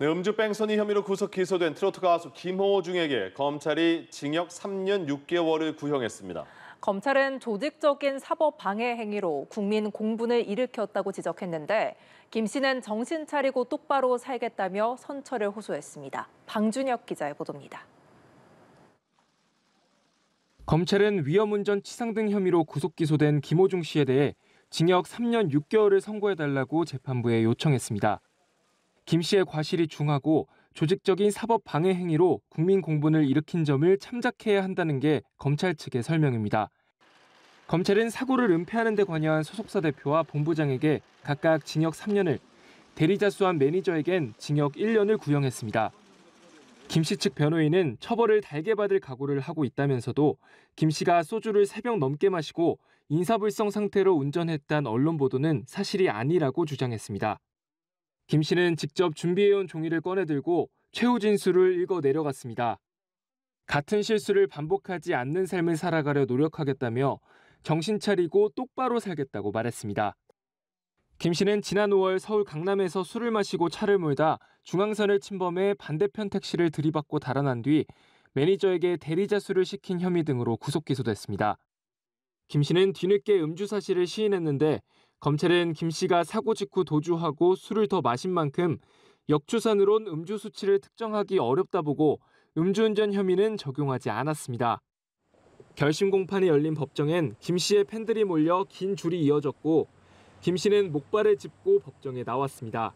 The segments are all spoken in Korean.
네, 음주 뺑소니 혐의로 구속 기소된 트로트 가수 김호호 중에게 검찰이 징역 3년 6개월을 구형했습니다. 검찰은 조직적인 사법 방해 행위로 국민 공분을 일으켰다고 지적했는데 김 씨는 정신 차리고 똑바로 살겠다며 선처를 호소했습니다. 방준혁 기자의 보도입니다. 검찰은 위험운전 치상 등 혐의로 구속 기소된 김호중 씨에 대해 징역 3년 6개월을 선고해달라고 재판부에 요청했습니다. 김 씨의 과실이 중하고 조직적인 사법 방해 행위로 국민 공분을 일으킨 점을 참작해야 한다는 게 검찰 측의 설명입니다. 검찰은 사고를 은폐하는 데 관여한 소속사 대표와 본부장에게 각각 징역 3년을, 대리자 수한 매니저에겐 징역 1년을 구형했습니다. 김씨 측 변호인은 처벌을 달게 받을 각오를 하고 있다면서도 김 씨가 소주를 3병 넘게 마시고 인사불성 상태로 운전했다는 언론 보도는 사실이 아니라고 주장했습니다. 김 씨는 직접 준비해온 종이를 꺼내들고 최후진 수를 읽어 내려갔습니다. 같은 실수를 반복하지 않는 삶을 살아가려 노력하겠다며 정신 차리고 똑바로 살겠다고 말했습니다. 김 씨는 지난 5월 서울 강남에서 술을 마시고 차를 몰다 중앙선을 침범해 반대편 택시를 들이받고 달아난 뒤 매니저에게 대리자 수를 시킨 혐의 등으로 구속 기소됐습니다. 김 씨는 뒤늦게 음주 사실을 시인했는데 검찰은 김 씨가 사고 직후 도주하고 술을 더 마신 만큼 역추산으론 음주 수치를 특정하기 어렵다 보고 음주운전 혐의는 적용하지 않았습니다. 결심 공판이 열린 법정엔 김 씨의 팬들이 몰려 긴 줄이 이어졌고 김 씨는 목발을 짚고 법정에 나왔습니다.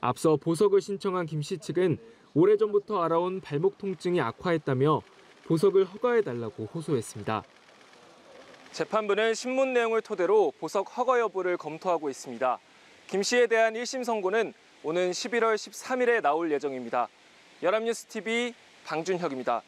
앞서 보석을 신청한 김 씨 측은 오래전부터 알아온 발목 통증이 악화했다며 보석을 허가해달라고 호소했습니다. 재판부는 신문 내용을 토대로 보석 허가 여부를 검토하고 있습니다. 김 씨에 대한 1심 선고는 오는 11월 13일에 나올 예정입니다. 열합뉴스TV 방준혁입니다.